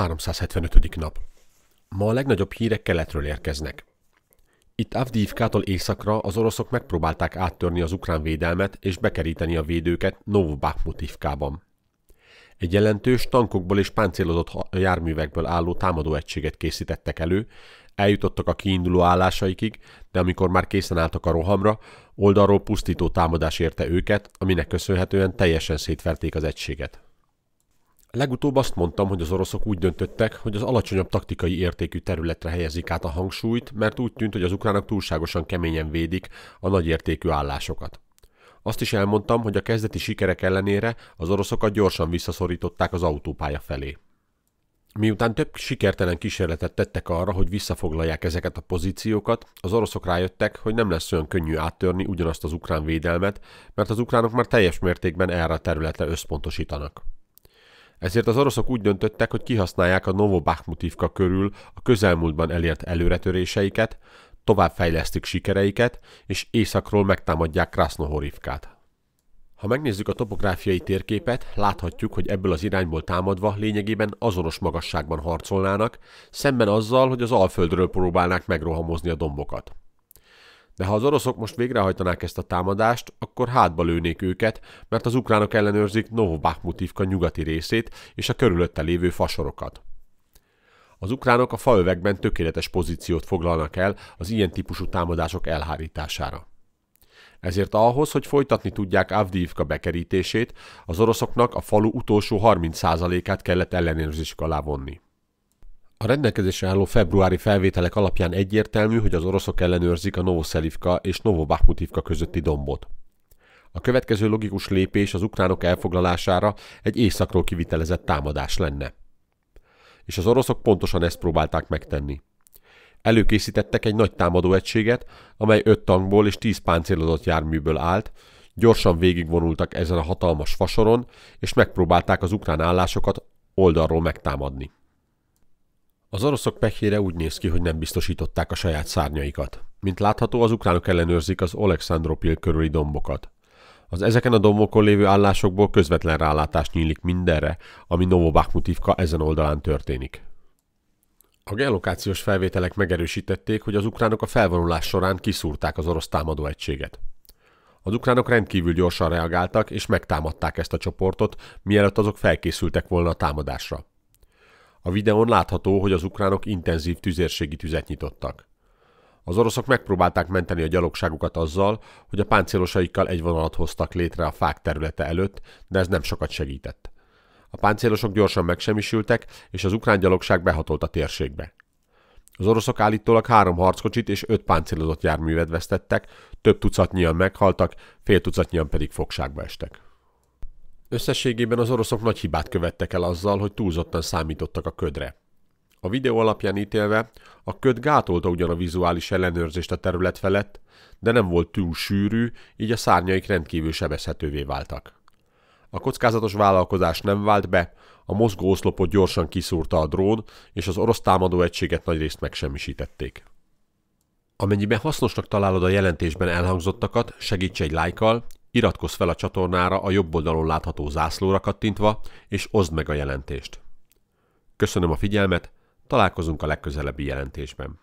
375. nap. Ma a legnagyobb hírek keletről érkeznek. Itt Avdiivkától északra az oroszok megpróbálták áttörni az ukrán védelmet és bekeríteni a védőket Novobakmutivkában. Egy jelentős tankokból és páncélozott járművekből álló támadóegységet készítettek elő, eljutottak a kiinduló állásaikig, de amikor már készen álltak a rohamra, oldalról pusztító támadás érte őket, aminek köszönhetően teljesen szétverték az egységet. Legutóbb azt mondtam, hogy az oroszok úgy döntöttek, hogy az alacsonyabb taktikai értékű területre helyezik át a hangsúlyt, mert úgy tűnt, hogy az ukránok túlságosan keményen védik a nagyértékű állásokat. Azt is elmondtam, hogy a kezdeti sikerek ellenére az oroszokat gyorsan visszaszorították az autópálya felé. Miután több sikertelen kísérletet tettek arra, hogy visszafoglalják ezeket a pozíciókat, az oroszok rájöttek, hogy nem lesz olyan könnyű áttörni ugyanazt az ukrán védelmet, mert az ukránok már teljes mértékben erre a területre összpontosítanak. Ezért az oroszok úgy döntöttek, hogy kihasználják a Novobakhmutivka körül a közelmúltban elért előretöréseiket, továbbfejlesztik sikereiket, és északról megtámadják Krasnohorivkát. Ha megnézzük a topográfiai térképet, láthatjuk, hogy ebből az irányból támadva lényegében azonos magasságban harcolnának, szemben azzal, hogy az Alföldről próbálnák megrohamozni a dombokat de ha az oroszok most végrehajtanák ezt a támadást, akkor hátba lőnék őket, mert az ukránok ellenőrzik Novobakhmutivka nyugati részét és a körülötte lévő fasorokat. Az ukránok a faövekben tökéletes pozíciót foglalnak el az ilyen típusú támadások elhárítására. Ezért ahhoz, hogy folytatni tudják Avdiivka bekerítését, az oroszoknak a falu utolsó 30%-át kellett ellenőrzésük alá vonni. A rendelkezésre álló februári felvételek alapján egyértelmű, hogy az oroszok ellenőrzik a Novoszelivka és Novobahmutivka közötti dombot. A következő logikus lépés az ukránok elfoglalására egy északról kivitelezett támadás lenne. És az oroszok pontosan ezt próbálták megtenni. Előkészítettek egy nagy támadóegységet, amely 5 tankból és 10 páncélozott járműből állt, gyorsan végigvonultak ezen a hatalmas fasoron, és megpróbálták az ukrán állásokat oldalról megtámadni. Az oroszok pehére úgy néz ki, hogy nem biztosították a saját szárnyaikat. Mint látható, az ukránok ellenőrzik az Alexandropil körüli dombokat. Az ezeken a dombokon lévő állásokból közvetlen rálátás nyílik mindenre, ami Novobakmutivka ezen oldalán történik. A geolokációs felvételek megerősítették, hogy az ukránok a felvonulás során kiszúrták az orosz támadóegységet. Az ukránok rendkívül gyorsan reagáltak és megtámadták ezt a csoportot, mielőtt azok felkészültek volna a támadásra. A videón látható, hogy az ukránok intenzív tüzérségi tüzet nyitottak. Az oroszok megpróbálták menteni a gyalogságukat azzal, hogy a páncélosaikkal egy vonalat hoztak létre a fák területe előtt, de ez nem sokat segített. A páncélosok gyorsan megsemmisültek, és az ukrán gyalogság behatolt a térségbe. Az oroszok állítólag három harckocsit és öt páncélozott járművet vesztettek, több tucatnyian meghaltak, fél tucatnyian pedig fogságba estek. Összességében az oroszok nagy hibát követtek el azzal, hogy túlzottan számítottak a ködre. A videó alapján ítélve, a köd gátolta ugyan a vizuális ellenőrzést a terület felett, de nem volt túl sűrű, így a szárnyaik rendkívül sebezhetővé váltak. A kockázatos vállalkozás nem vált be, a mozgó oszlopot gyorsan kiszúrta a drón, és az orosz támadó egységet nagyrészt megsemmisítették. Amennyiben hasznosnak találod a jelentésben elhangzottakat, segíts egy lájkal! Iratkozz fel a csatornára a jobb oldalon látható zászlóra kattintva, és oszd meg a jelentést. Köszönöm a figyelmet, találkozunk a legközelebbi jelentésben.